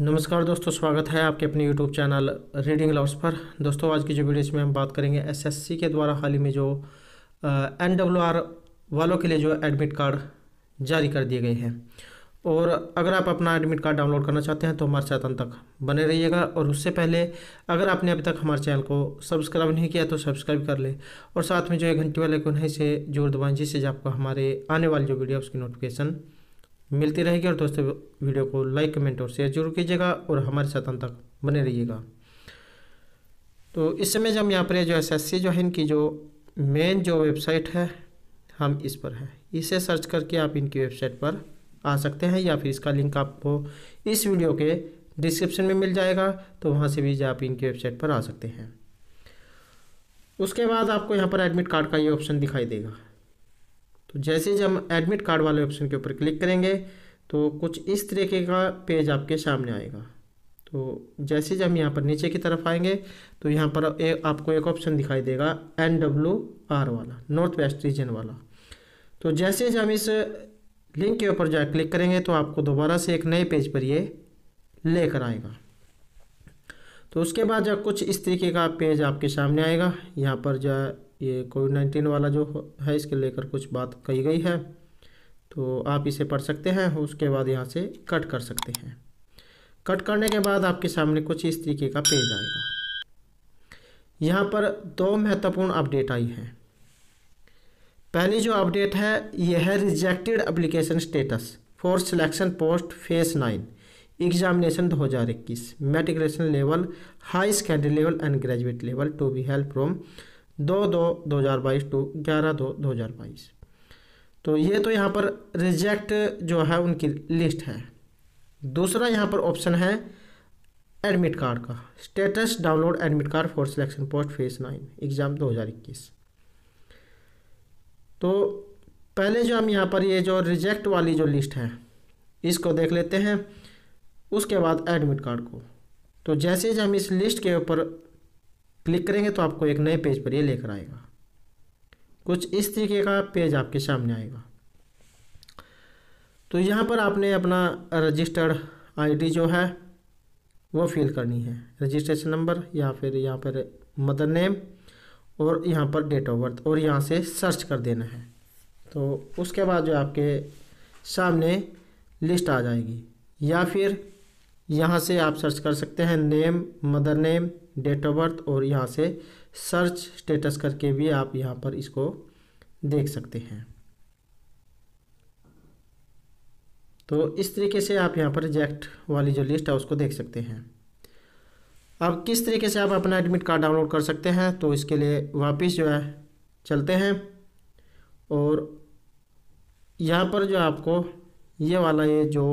नमस्कार दोस्तों स्वागत है आपके अपने यूट्यूब चैनल रीडिंग लव्स पर दोस्तों आज की जो वीडियो इसमें हम बात करेंगे एसएससी के द्वारा हाल ही में जो एन वालों के लिए जो एडमिट कार्ड जारी कर दिए गए हैं और अगर आप अपना एडमिट कार्ड डाउनलोड करना चाहते हैं तो हमारे साथ अंत तक बने रहिएगा और उससे पहले अगर आपने अभी तक हमारे चैनल को सब्सक्राइब नहीं किया तो सब्सक्राइब कर लें और साथ में जो एक घंटी वाले को है से जोर दबाएँ जिससे आपको हमारे आने वाली जो वीडियो उसकी नोटिफिकेशन मिलती रहेगी और दोस्तों वीडियो को लाइक कमेंट और शेयर जरूर कीजिएगा और हमारे साथ अंत तक बने रहिएगा तो इस समय जो हम यहाँ पर जो एस एस सी जो है इनकी जो मेन जो वेबसाइट है हम इस पर है इसे सर्च करके आप इनकी वेबसाइट पर आ सकते हैं या फिर इसका लिंक आपको इस वीडियो के डिस्क्रिप्शन में मिल जाएगा तो वहाँ से भी आप इनकी वेबसाइट पर आ सकते हैं उसके बाद आपको यहाँ पर एडमिट कार्ड का ये ऑप्शन दिखाई देगा तो जैसे ही हम एडमिट कार्ड वाले ऑप्शन के ऊपर क्लिक करेंगे तो कुछ इस तरीके का पेज आपके सामने आएगा तो जैसे जब हम यहाँ पर नीचे की तरफ आएंगे तो यहाँ पर ए, आपको एक ऑप्शन दिखाई देगा एन डब्ल्यू आर वाला नॉर्थ वेस्ट रीजन वाला तो जैसे ही हम इस लिंक के ऊपर जा क्लिक करेंगे तो आपको दोबारा से एक नए पेज पर ये लेकर आएगा तो उसके बाद जब कुछ इस तरीके का पेज आपके सामने आएगा यहाँ पर जो ये कोविड नाइन्टीन वाला जो है इसके लेकर कुछ बात कही गई है तो आप इसे पढ़ सकते हैं उसके बाद यहाँ से कट कर सकते हैं कट करने के बाद आपके सामने कुछ इस तरीके का पेज आएगा यहाँ पर दो महत्वपूर्ण अपडेट आई हैं पहली जो अपडेट है यह है rejected application status for selection post phase nine examination 2021 matriculation level high secondary level and graduate level to be help from दो दो दो हज़ार बाईस टू ग्यारह दो दो हज़ार बाईस तो ये तो यहाँ पर रिजेक्ट जो है उनकी लिस्ट है दूसरा यहाँ पर ऑप्शन है एडमिट कार्ड का status download admit card for selection post phase nine exam दो हज़ार इक्कीस तो पहले जो हम यहाँ पर ये जो रिजेक्ट वाली जो लिस्ट है इसको देख लेते हैं उसके बाद एडमिट कार्ड को तो जैसे जो हम इस लिस्ट के ऊपर क्लिक करेंगे तो आपको एक नए पेज पर ये लेकर आएगा कुछ इस तरीके का पेज आपके सामने आएगा तो यहाँ पर आपने अपना रजिस्टर्ड आईडी जो है वो फिल करनी है रजिस्ट्रेशन नंबर या फिर यहाँ पर मदर नेम और यहाँ पर डेट ऑफ बर्थ और यहाँ से सर्च कर देना है तो उसके बाद जो आपके सामने लिस्ट आ जाएगी या फिर यहाँ से आप सर्च कर सकते हैं name mother name date of birth और यहाँ से सर्च स्टेटस करके भी आप यहाँ पर इसको देख सकते हैं तो इस तरीके से आप यहाँ पर रिजेक्ट वाली जो लिस्ट है उसको देख सकते हैं अब किस तरीके से आप अपना एडमिट कार्ड डाउनलोड कर सकते हैं तो इसके लिए वापस जो है चलते हैं और यहाँ पर जो आपको ये वाला ये जो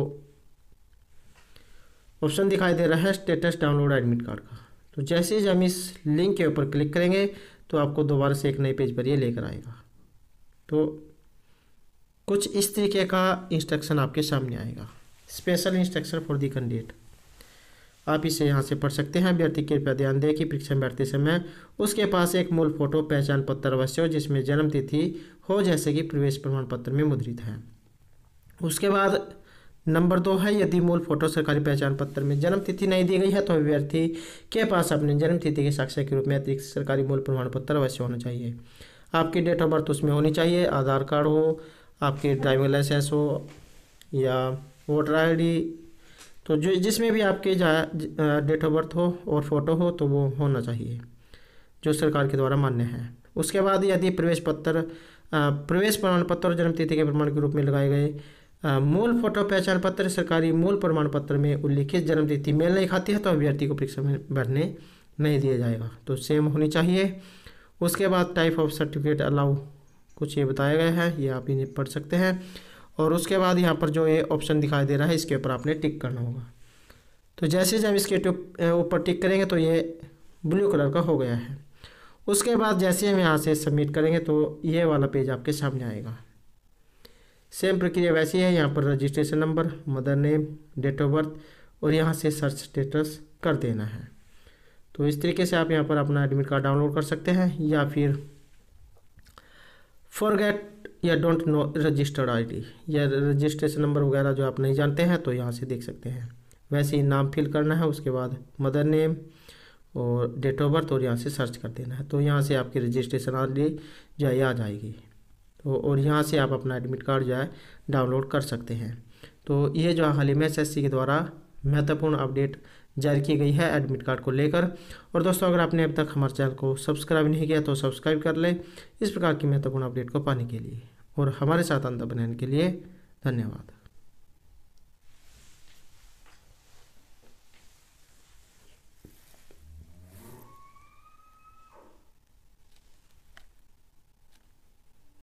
ऑप्शन दिखाई दे रहा है स्टेटस डाउनलोड एडमिट कार्ड का तो जैसे ही हम इस लिंक के ऊपर क्लिक करेंगे तो आपको दोबारा से एक नए पेज पर ये लेकर आएगा तो कुछ इस तरीके का इंस्ट्रक्शन आपके सामने आएगा special instruction for the candidate आप इसे यहाँ से पढ़ सकते हैं अभ्यर्थी कृपया ध्यान दें कि परीक्षा में बैठते समय उसके पास एक मूल फोटो पहचान पत्र अवश्य हो जिसमें जन्म तिथि हो जैसे कि प्रवेश प्रमाण पत्र में मुद्रित है उसके बाद नंबर दो है यदि मूल फोटो सरकारी पहचान पत्र में जन्म तिथि नहीं दी गई है तो अभ्यर्थी के पास अपने जन्म तिथि के साक्ष्य के रूप में अतिरिक्त सरकारी मूल प्रमाण पत्र अवश्य होना चाहिए आपकी डेट ऑफ बर्थ उसमें होनी चाहिए आधार कार्ड हो आपके ड्राइविंग लाइसेंस हो या वोटर आई तो जो जिसमें भी आपके डेट ऑफ बर्थ हो और फोटो हो तो वो होना चाहिए जो सरकार के द्वारा मान्य है उसके बाद यदि प्रवेश पत्र प्रवेश प्रमाण पत्र और जन्म तिथि के प्रमाण के रूप में लगाए गए मूल फोटो पहचान पत्र सरकारी मूल प्रमाण पत्र में उल्लिखित जन्म तिथि मेल नहीं खाती है तो अभ्यर्थी को परीक्षा में भरने नहीं दिया जाएगा तो सेम होनी चाहिए उसके बाद टाइप ऑफ सर्टिफिकेट अलाउ कुछ ये बताया गया है ये आप इन्हें पढ़ सकते हैं और उसके बाद यहाँ पर जो ये ऑप्शन दिखाई दे रहा है इसके ऊपर आपने टिक करना होगा तो जैसे जब इसके ऊपर टिक करेंगे तो ये ब्लू कलर का हो गया है उसके बाद जैसे हम यहाँ से सबमिट करेंगे तो ये वाला पेज आपके सामने आएगा सेम प्रक्रिया वैसी है यहाँ पर registration number mother name date of birth और यहाँ से सर्च स्टेटस कर देना है तो इस तरीके से आप यहाँ पर अपना एडमिट कार्ड डाउनलोड कर सकते हैं या फिर फॉरगेट या डोंट नो रजिस्टर्ड आईडी या रजिस्ट्रेशन नंबर वगैरह जो आप नहीं जानते हैं तो यहाँ से देख सकते हैं वैसे ही नाम फिल करना है उसके बाद मदर नेम और डेट ऑफ बर्थ और यहाँ से सर्च कर देना है तो यहाँ से आपकी रजिस्ट्रेशन डी जो है आ जाएगी तो और यहाँ से आप अपना एडमिट कार्ड जो है डाउनलोड कर सकते हैं तो ये जो है में एस के द्वारा महत्वपूर्ण अपडेट जारी की गई है एडमिट कार्ड को लेकर और दोस्तों अगर आपने अब तक हमारे चैनल को सब्सक्राइब नहीं किया तो सब्सक्राइब कर लें इस प्रकार की महत्वपूर्ण अपडेट को पाने के लिए और हमारे साथ अंतर बनाने के लिए धन्यवाद